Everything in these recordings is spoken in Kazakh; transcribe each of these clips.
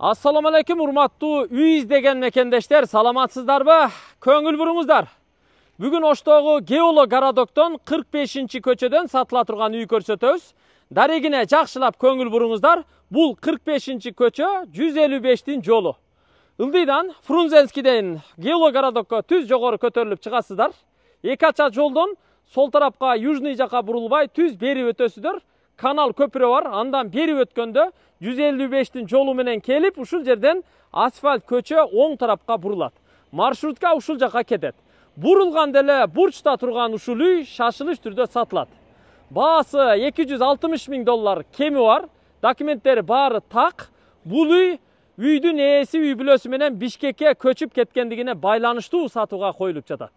Ассаламу алейкум urmatlı uy мекендештер, саламатсыздар саламатсыздарбы? Көңүл буруңуздар. Бүгін Оштогу Геоло гарадоктон 45-көчөдөн сатыла турган үй көрсөтөбүз. Дарегине жакшылап көңүл буруңуздар. Бул 45-көчө 155-тин жолу. Ылдыйдан Фрунзенскийден Геоло түз жогору көтөрүлүп чыгасыздар. Эки ача жолдон сол тарапка южный жака бурулбай түз бері өтөсүздөр канал көпірі бар андан бері өткенде 155-тің жолу менен келіп ушул жерден асфальт көчө оң тарапқа бурулат маршрутка ушул жака кетет бурулганда эле бурчта турган ушул үй шашылыш түрде сатылат баасы 260 миң доллар кеми бар документтери бары так бул үй үйдүн ээси үй бүлөсү менен бишкекке көчүп кеткендигине байланыштуу сатууга коюлуп жатат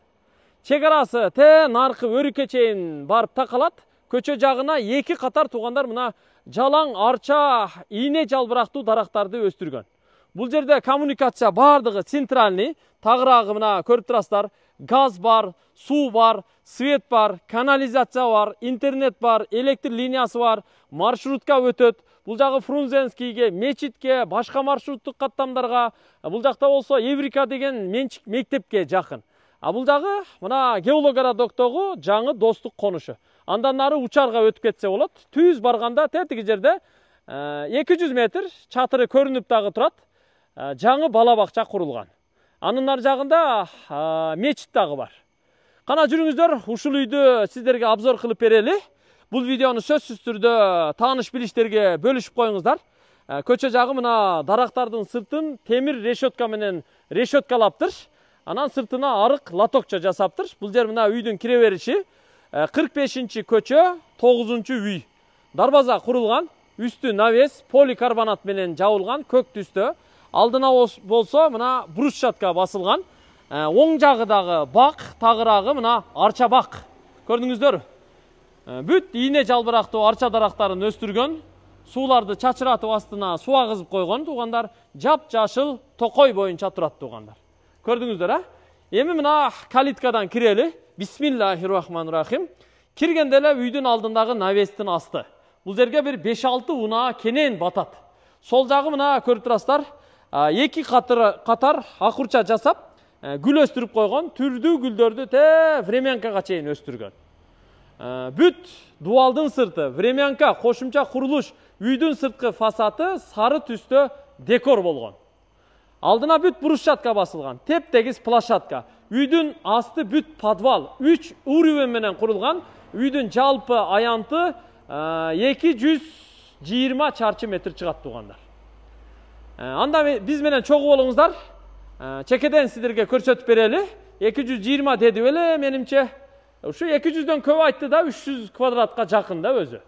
чек арасы нарқы наркы өрүккө чейин барып такалат көчө жағына екі қатар туғандар мына жалаң арча ине жалбырактуу дарақтарды өстүргөн бул жерде коммуникация бардығы центральный тағырағы мына көрүп турасыздар газ бар су бар свет бар канализация бар интернет бар электр линиясы бар маршрутка өтөт Бұл жағы фрунзенскийге мечитке башка маршруттық каттамдарга бұл жақта болсо эврика деген менчик мектепке жакын а бул жагы мына геологородоктогу жаңы достук конушу андан ары учарга өтүп кетсе болот түз барганда тетиги жерде 200 э, метр чатыры көрүнүп дагы турат э, жаңы бала бакча курулган анын ар жагында э, мечит дагы бар кана жүрүңүздөр ушул үйдү сиздерге обзор кылып берели бул видеону сөзсүз түрдө тааныш билиштерге бөлүшүп коюңуздар көчө жагы мына дарактардын сыртын темир решетка менен решеткалаптыр анан сыртына арык лотокчо жасаптыр бул жер мына үйдүн кире бериши 45-ші э, көчі, 9-ші үй. Дарбаза құрылған, үсті навес поликарбонат менен жауылған көк түсті. Алдына болса мына брусчатка басылған. Э, оң жағыдағы бақ, тағырағы мына арча бақ. Көрдіңіздер? Э, бүт ине жалбырақты арча дарақтарын өстірген, суларды чачыратып астына суағызып қойған туғандар жап-жашыл тоқой бойынша тұрады туғандар. Көрдіңіздер, ә? Емі мына калиткадан кірелі, бисмиллахи рахманир рахим киргенде эле үйдүн алдындагы асты Бұл жерге бір 5-6 унаа кенен батат сол жагы мына көрүп турасыздар эки катар жасап гүл өстүрүп койгон түрді гүлдерді тә времянкага чейин өстүргөн бүт дуалдың сырты времянка қошымча, курулуш үйдүн сырткы фасаты сары түстө декор болған алдына бүт брусчатка басылған теп тегіс площадка үйдің асты бүт подвал үч уровень менен құрылған үйдің жалпы аянты 220 ә, чарчы метр чыгат туугандар ә, анда биз менен чогуу болуңуздар ә, чекеден сиздерге көрсөтүп берели 220 жүз жыйырма деди беле 200 ушу эки көп айтты да 300 жүз квадратка жакын да өзү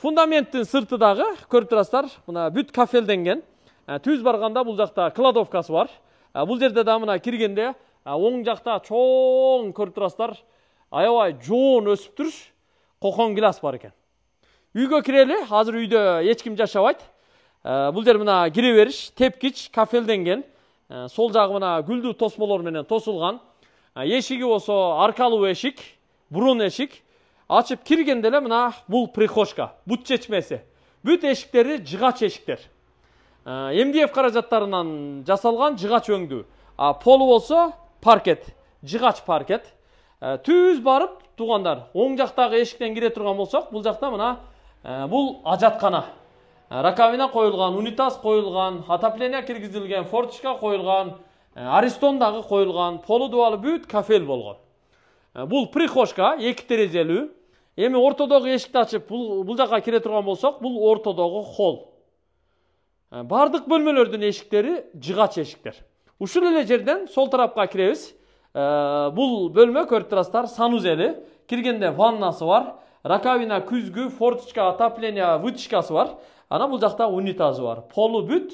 фундаменттин сырты дагы көрүп турасыздар мына бүт кафелденген Ә, түз барганда бул жакта кладовкасы бар ә, бул жерде да мына киргенде ә, оң жакта чоң көрүп турасыздар аябай жоон өсіп тұр кокон гилас бар экен үйгө кирели азыр үйдө эч ким жашабайт бул жер мына кире бериш тепкич кафелденген сол жагы мына гүлдүү тосмолор менен тосулган эшиги болсо аркалуу эшик бурун эшик ачып киргенде эле мына бул прихожка бут чечмеси бүт эшиктери жыгач эшиктер мдф э, қаражаттарынан жасалған жығач өңдү а полы болса паркет жығач паркет э, түз барып туғандар оң жақтағы есіктен кіре тұрған болсақ бұл жақта мына э, бұл ажатқана раковина қойылған унитаз қойылған отопление кіргізілген форточка қойылған аристон қойылған полу дуалы бүт кафел болған бұл прихожка екі терезелүү эми ортодогу эшикти ачып бұл жаққа жака тұрған турган болсок бул ортодогу холл бардык бөлмөлөрдүн эшиктери жыгач эшиктер ушул эле жерден сол тарапка киребиз бул бөлмө көрүп турасыздар санузели киргенде ваннасы бар раковина күзгү форточка отопление вытяжкасы бар анан бул жакта унитазы бар полу бүт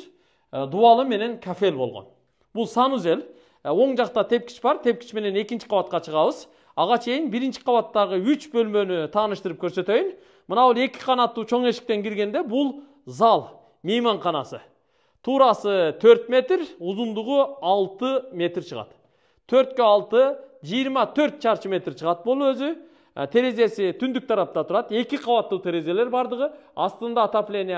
дубалы менен кафел болгон бул санузел оң жакта тепкич бар тепкич менен экинчи кабатка чыгабыз ага чейин биринчи кабаттагы үч бөлмөнү тааныштырып көрсөтөйүн мына бул эки канаттуу чоң эшиктен киргенде бул зал қанасы турасы 4 метр ұзындығы 6 метр шығады 4 алты 6 24 шаршы метр шығады бұл өзі ә, терезесі түндік тарапта тұрады екі қабатты терезелер бардығы астында отопление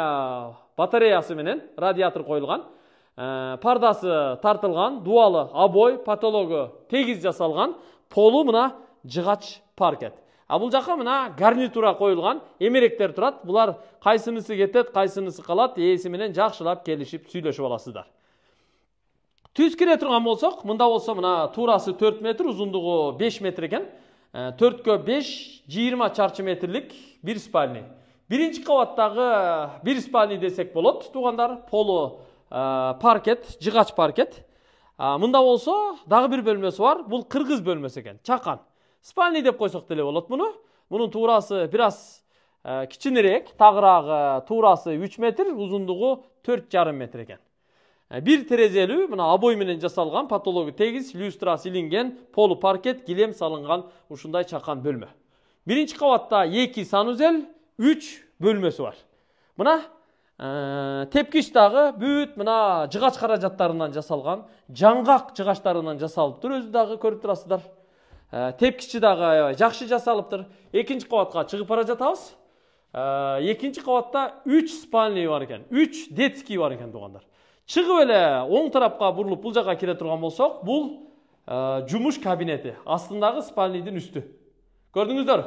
батареясы менен радиатор қойылған ә, пардасы тартылған дуалы обой потологы тегіз жасалған полу мына жығач паркет Ал бұл жаққа мына гарнитура қойылған емеректер тұрады бұлар қайсынысы кетеді қайсынысы қалады иесіменен жақшылап келісіп сөйлесіп аласыздар түскіре тұрған болсақ мында болса мына турасы 4 метр ұзындығы 5 метр екен ә, төртке бес жиырма шаршы метрлік бір спальный бірінші қабаттағы ә, бір спальный десек болот туғандар полу ә, паркет жығач паркет мында болса дағы бір бөлмесі бар бұл қырғыз бөлмесі екен чақан спальный деп қойсақ деле болады мұны мунун туурасы біраз аз э, кичинирээк тагыраагы туурасы метр ұзындығы төрт жарым метр экен э, бір терезелі мына обой менен жасалган потологу тегиз люстрасы илинген полу паркет килем салынған ушундай чакан бөлмө бірінші қабатта эки санузел үч бөлмесі бар мына э, тепкич дагы бүт мына жыгач каражаттарынан жасалған жаңғақ жыгачтарынан жасалып тұр өзі дағы көріп турасыздар Э, тепкіші дагы э, жакшы жасалыптыр экинчи кабатка чыгып бара жатабыз экинчи кабатта үч спальный бар экен үч детский бар экен туугандар чыгып эле оң тарапка бурулуп бул жака кире турган болсок бул э, жумуш кабинеті астындагы спальныйдын үсті Көрдіңіздер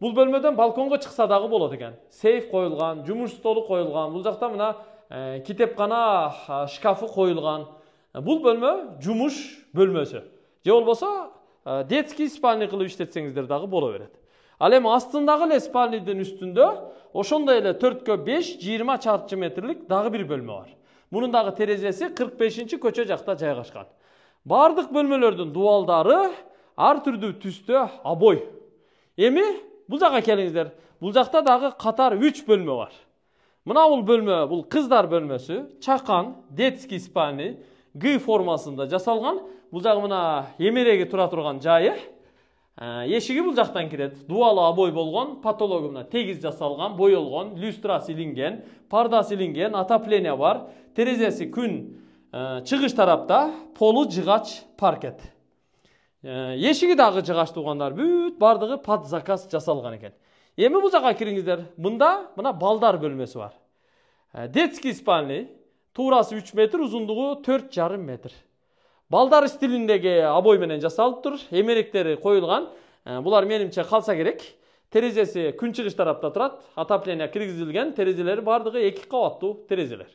бұл бөлмөдөн балконға чыкса дагы болот экен сейф қойылған жумуш столу қойылған, бұл жақта мына китепкана шкафы коюлган бул бөлмө жумуш бөлмөсү же болбосо Э, детский спальный кылып иштетсеңиздер дагы боло берет ал эми астындагы эле спальныйдын үстүндө ошондой эле төрткө беш жыйырма чарчы метрлик дагы бир бөлмө бар мунун дагы терезеси кырк бешинчи көчө жакта жайгашкан баардык бөлмөлөрдүн дубалдары ар түрдүү түстө обой эми бул жака келиңиздер бул жакта дагы катар үч бөлмө бар мына бул бөлмө бул кыздар бөлмөсү чакан детский спальный г формасында жасалған бұл жағы мына емереге тұра тұрған жайы ә, ешігі бұл жақтан кіреді дуалы обой болған потологы мына тегіз жасалған боялған люстра ілінген парда ілінген отопление бар терезесі күн ә, чығыш тарапта полу жығач паркет ә, ешігі дағы жығаш туғандар бүт бардығы под заказ жасалған екен емі бул жака кириңиздер мында мына балдар бөлмесі бар детский спальный туурасы 3 метр узундугу 4,5 метр балдар стилиндеги обой менен жасалыптыр эмеректери коюлган булар менимче калса керек терезеси күн чыгыш тарапта турат отопление киргизилген терезелери баардыгы эки кабаттуу терезелер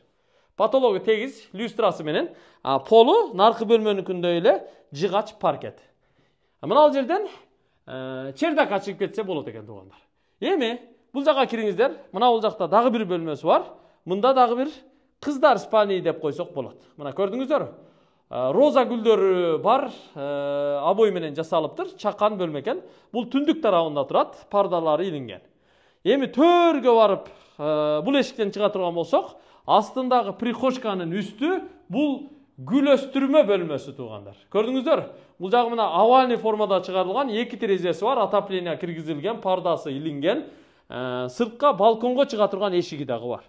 потологу тегиз люстрасы менен полу наркы бөлмөнүкүндөй эле жыгач паркет мынал жерден чердакка чыгып кетсе болот экен туугандар эми бул жака кириңиздер мына бул жакта дагы бир бөлмөсү бар мында дагы бир қыздар спальни деп қойсақ болады мына көрдіңіздер э, роза гүлдері бар э, абой менен жасалып тұр чақан бөлме экен бұл түндік тарабында турат пардалары илинген эми төргө барып бул э, бұл эшиктен чыга турган болсок астындағы прихожканын үсті бұл гүл өстүрмө бөлмөсү туугандар көрдүңүздөр бул жагы мына овальный формада чыгарылган эки терезеси бар отопление киргизилген пардасы илинген сыртка балконго чыга турган эшиги дагы бар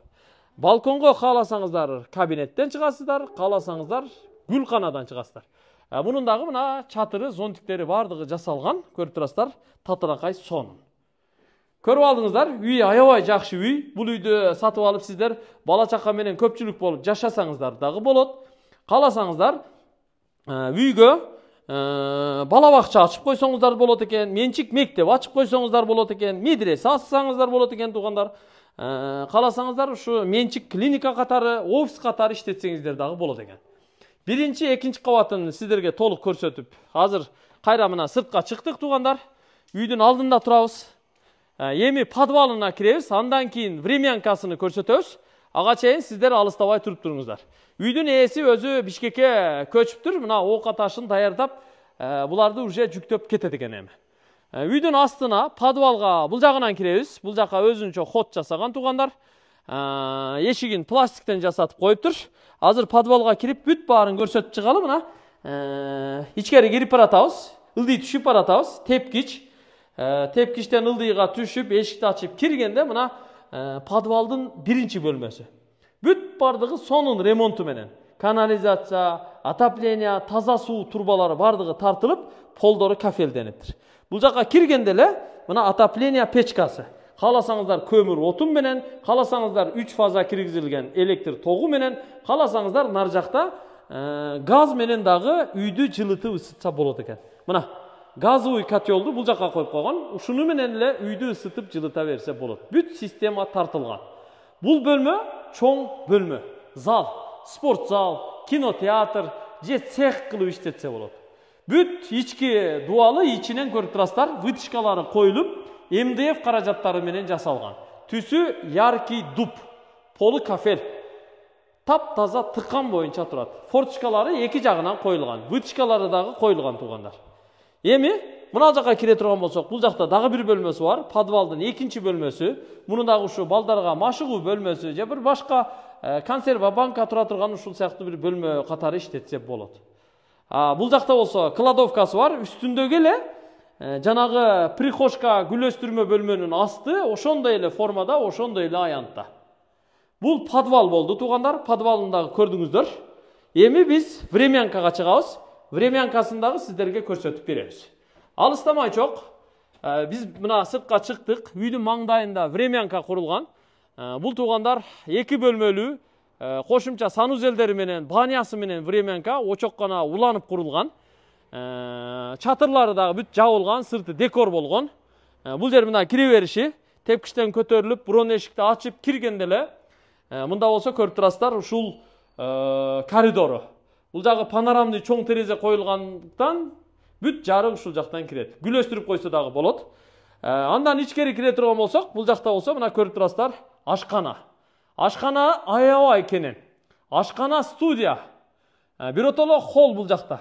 балконго қаласаңыздар кабинеттен чыгасыздар қаласаңыздар гүлканадан чыгасыздар ә, мунун дағы мына чатыры зонтиктери баардыгы жасалган көрүп турасыздар татыракай сонун көріп алдыңыздар үй аябай жакшы үй бұл үйді сатып алып сиздер бала чака менен көпчүлүк болуп жашасаңыздар дағы болот кааласаңыздар үйгө бала бакча ачып койсоңуздар болот экен менчик мектеп ашып койсоңуздар болот екен медресе ачсаңыздар болот екен туғандар. Э, қаласаңыздар ұшы менчик клиника қатары офис қатары іштетсеңіздер дағы болот экен биринчи экинчи қабатын сіздерге толық көрсетіп азыр қайра мына сыртқа шықтық туғандар үйдің алдында турабыз эми подвалына кіреміз андан кейін времянкасын көрсетеміз аға чейин сіздер алыстабай туруп туруңуздар үйдүн ээси өзү бишкекке тұр мына оокат ашын даярдап э, бұларды уже жүктеп кетет экен эми Э, үйдүн астына подвалга бул жагынан киребиз бул жака өзүнчө ход жасаган туугандар эшигин пластиктен жасатып коюптур азыр подвалга кирип бүт баарын көрсөтүп чыгалы мына э, ичкери кирип баратабыз ылдый түшүп баратабыз тепкич э, тепкичтен ылдыйга түшүп эшикти ачып киргенде мына подвалдын биринчи бөлмөсү бүт баардыгы сонун ремонту менен канализация отопление таза суу турбалары бардығы тартылып полдору кафелдениптир бұл жаққа кіргенде эле мына отопление печкасы қаласаңыздар көмір отын менен қаласаңыздар үч фаза киргизилген электр тогу менен қаласаңыздар нар жақта газ менен дагы үйдү жылытып ысытса болот экен мына газовый котелду бул жака коюп койгон ушуну менен эле үйдү ысытып жылыта берсе болот бүт система тартылган бул бөлмө чоң бөлмө зал спорт зал кинотеатр же цех кылып иштетсе болот бүт ички дубалы ичинен көрүп турасыздар вытышкалары коюлуп мдф каражаттары менен жасалган түсү яркий дуб полу кафель тап таза тыккан боюнча турат форточкалары эки жагынан коюлган вытышкалары дагы коюлган туугандар эми мына жака кире турган болсок бул жакта дагы бир бөлмөсү бар подвалдын экинчи бөлмөсү муну дагы ушу балдарга машыгуу бөлмөсү же бир башка э, консерва банка тура турган ушул сыяктуу бир бөлмө катары иштетсе болот бұл жақта болсо кладовкасы бар үстіндегі эле жанагы прихожка гүлөстүрмө бөлмөнүн асты ошондой эле формада ошондой эле аянтта бул подвал болду туугандар подвалын дагы көрдүңүздөр эми биз времянкага чыгабыз времянкасын дагы сиздерге көрсөтүп беребиз алыстамай чок биз мына сыртка чыктык үйдүн маңдайында времянка курулган бул туугандар эки бөлмөлүү кошумча санузелдери менен банясы менен временка очок гана уланып курулган чатырлары дагы бүт жабылган сырты декор болгон бул жер мына кире бериши тепкичтен көтөрүлүп брон эшикти ачып киргенде эле мында болсо көрүп турасыздар ушул коридору бул жагы панорамный чоң терезе коюлгандыктан бүт жарык ушул жактан кирет өстүрүп койсо дагы болот андан ичкери кире турган болсок бул жакта болсо мына көрүп турасыздар ашкана ашхана аябай кенен ашқана студия ә, биротоло холл бул жакта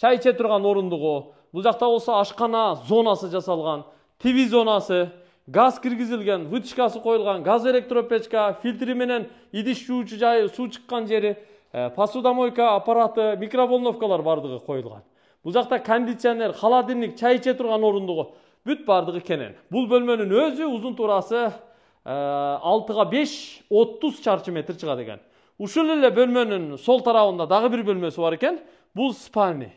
чай иче турган орундугу бул жакта болсо ашкана зонасы жасалган тв зонасы газ киргизилген вытяжкасы коюлган газ электропечка фильтри менен идиш жуучу жайы суу чыккан жери ә, посудомойка аппараты микроволновкалар бардығы коюлган бул жакта кондиционер холодильник чай иче турган орундугу бүт баардыгы кенен бул бөлмөнүн өзү узун туурасы Э, алтыға беш отуз чарчы метр чыгат экен ушул эле бөлмөнүн сол тарабында дагы бир бөлмөсү бар экен бул спальный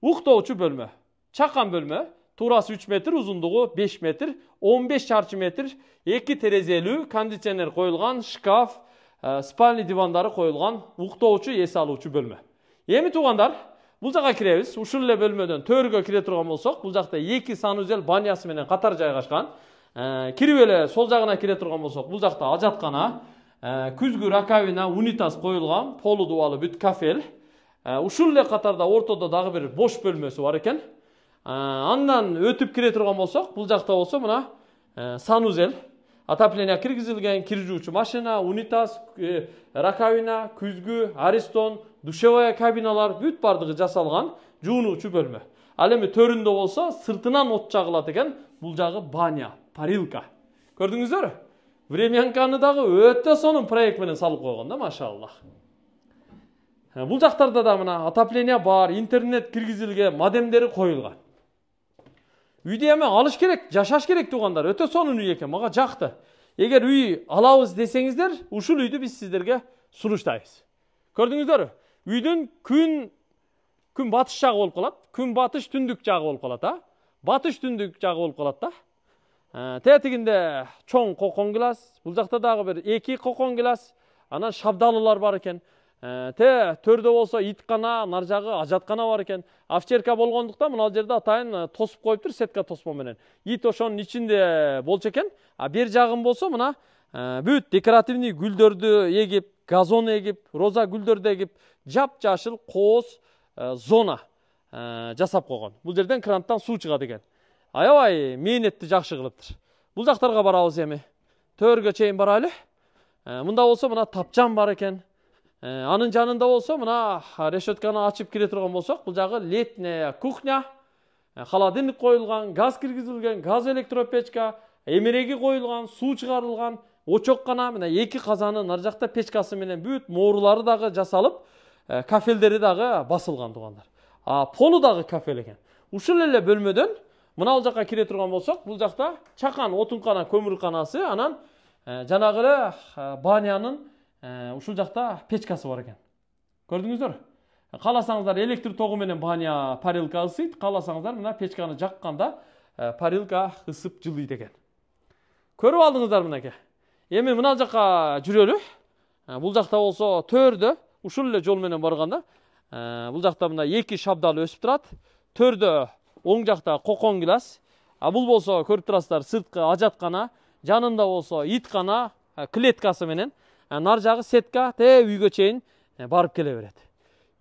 уктоочу бөлмө чакан бөлмө туурасы 3 метр узундугу 5 метр 15 чарчы метр эки терезелүү кондиционер коюлган шкаф э, спальни дивандары коюлган уктоочу эс алуучу бөлмө эми туугандар бул жака киребиз ушул эле бөлмөдөн төргө кире турган болсок бул жакта эки санузел банясы менен катар жайгашкан Э, кіріп эле сол жагына кире турган болсок бул жакта ажаткана э, күзгі раковина унитаз қойылған полу дубалы бүт кафель э, ушул эле катарда ортодо дагы бир бош бөлмөсү бар экен андан өтүп кире турган болсок бул жакта болсо мына санузел отопление киргизилген жуучу машина унитаз раковина күзгү аристон душевая кабиналар бүт баардыгы жасалган жуунуучу бөлмө ал эми төрүндө болсо сыртынан от жагылат экен бул жагы баня парилка көрдіңіздер времянканы дағы өте соның менен салып қойған да машалла ә, бұл жақтарда да мына отопление бар интернет кіргізілген модемдері қойылған үйді эми алыш керек жашаш керек туугандар өтө сонун үй экен мага жакты эгер үй алабыз десеңиздер ушул үйді биз сиздерге сунуштайбыз көрдүңүздөрбү үйдүн күн күн батыш жагы болуп калат күн батыш түндүк жагы болуп калат а батыш түндүк жагы болуп калат да Э, тетигинде чоң кокон глаз бул жакта дагы бир эки кокон глаз анан шабдалылар бар экен э, те төрдө болсо иткана нар жагы ажаткана бар экен овчерка болгондуктан мына жерде атайын э, тосуп коюптур сетка тоспо менен ит ошонун ичинде болчу экен а бер жагын болсо мына бүт декоративный гүлдөрдү эгип газон эгип роза гүлдөрдү эгип жапжашыл кооз зона жасап койгон бул жерден кранттан суу чыгат экен аябай мээнетти жакшы кылыптыр бул жактарга барабыз эми төөргө чейин барайлы мында болсо мына тапчан бар экен анын жанында болсо мына решетканы ачып кире турган болсок бул жагы летняя кухня холодильник коюлган газ киргизилген газ электропечка эмереги коюлган суу чыгарылган қана мына эки казанын ар жакта печкасы менен бүт моорулары дагы жасалып кафелдери дагы басылган туугандар полу дагы кафел экен ушул эле бөлмөдөн мынау жаққа кіре тұрған болсақ бұл жақта чақан отынқана көмірқанасы анан э, жанагы эле э, банянын э, ушул жақта печкасы бар екен көрдіңіздер кааласаңыздар электр тогу менен баня парилка ысыйт кааласаңыздар мына печканы жакканда парилка ысып жылыйт екен көріп алдыңыздар мынакей эми мына жаққа жүрөлү бул жақта болсо төрдө ушул эле жол менен барганда бул жақта мына эки шабдал өсүп турат төрдө оң жақта қоқон класс а бұл болсо көрүп турасыздар сырткы ажаткана жанында болсо иткана клеткасы менен нар жагы сетка тээ үйгө чейин барып келе берет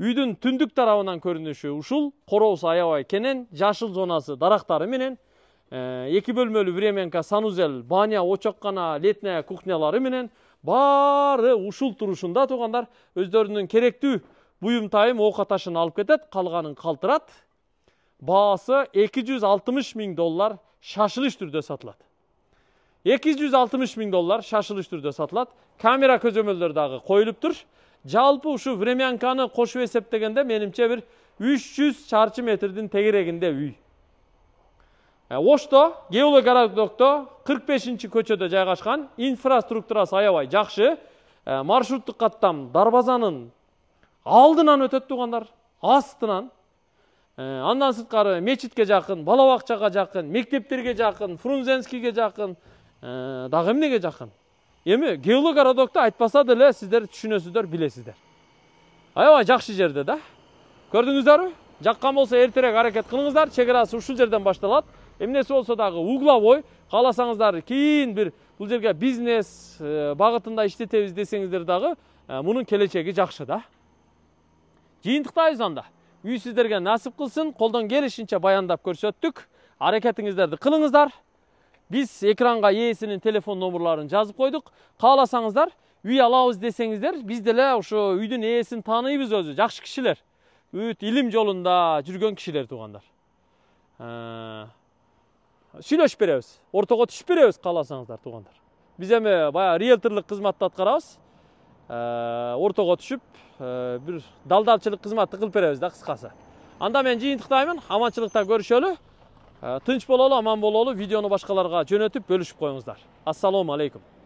үйдүн түндүк тарабынан көрүнүшү ушул короосу аябай кенен жашыл зонасы дарактары менен эки бөлмөлүү временка санузел баня очоккана летняя кухнялары менен баары ушул турушунда туугандар өздөрүнүн керектүү буюм тайым оокат ашын алып кетет калганын калтырат bağısı 260 bin dolar şaşılış türde satılat. 260 bin dolar şaşılış türde satılat. Kamera közömülür dağı koyuluptur. Calpı uşu vremyankanı koşu hesaptegende menimçe bir 300 çarçı metrdin tegireginde üy. Yani Geolo Garadok'ta 45. köçödө жайгашкан инфраструктурасы аябай жакшы. Маршруттук каттам дарбазанын алдынан өтөт тугандар, astınan Э, андан сырткары мечитке жакын бала бакчага жакын мектептерге жакын фрунзенскийге жакын э, дагы эмнеге жакын эми геолог городокту айтпаса деле сиздер түшүнөсүздөр билесиздер аябай жакшы жерде да көрдүңүздөрбү жаккан болсо эртерээк аракет кылыңыздар чек арасы ушул жерден башталат эмнеси болсо дагы угловой кааласаңыздар кийин бир бул жерге бизнес э, багытында иштетебиз десеңиздер дагы мунун келечеги жакшы да жыйынтыктайбыз анда үй сіздерге нәсіп қылсын қолдан келішінше баяндап көрсөттүк аракетиңиздерди кылыңыздар біз экранға ээсинин телефон номерларын жазып қойдық, қаласаңыздар үй алабыз десеңиздер биз деле ушу үйдүн ээсин тааныйбыз өзү жакшы кишилер бүт илим жолунда жүргөн кишилер туугандар сүйлөшүп беребиз ортого түшүп беребиз кааласаңыздар туугандар биз эми баягы риэлторлук кызматты аткарабыз Э, ортого түшіп, э, бир далдалчылык кызматты кылып беребиз да кыскасы анда мен жыйынтыктаймын аманчылыкта көрүшөлү э, тынч бололу аман бололу видеону башкаларга жөнөтүп бөлүшүп коюңуздар ассалому алейкум